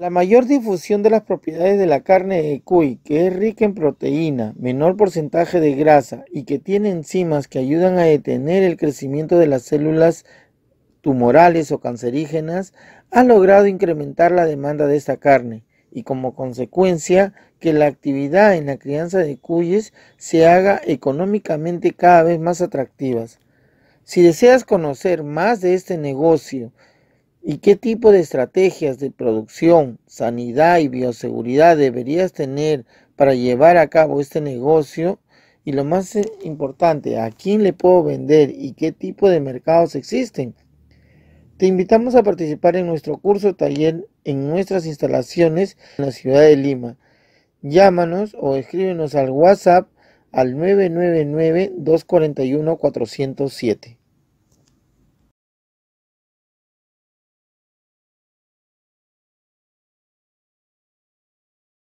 La mayor difusión de las propiedades de la carne de cuy, que es rica en proteína, menor porcentaje de grasa y que tiene enzimas que ayudan a detener el crecimiento de las células tumorales o cancerígenas, ha logrado incrementar la demanda de esta carne y como consecuencia que la actividad en la crianza de cuyes se haga económicamente cada vez más atractivas. Si deseas conocer más de este negocio, ¿Y qué tipo de estrategias de producción, sanidad y bioseguridad deberías tener para llevar a cabo este negocio? Y lo más eh, importante, ¿a quién le puedo vender y qué tipo de mercados existen? Te invitamos a participar en nuestro curso taller en nuestras instalaciones en la ciudad de Lima. Llámanos o escríbenos al WhatsApp al 999 241 407.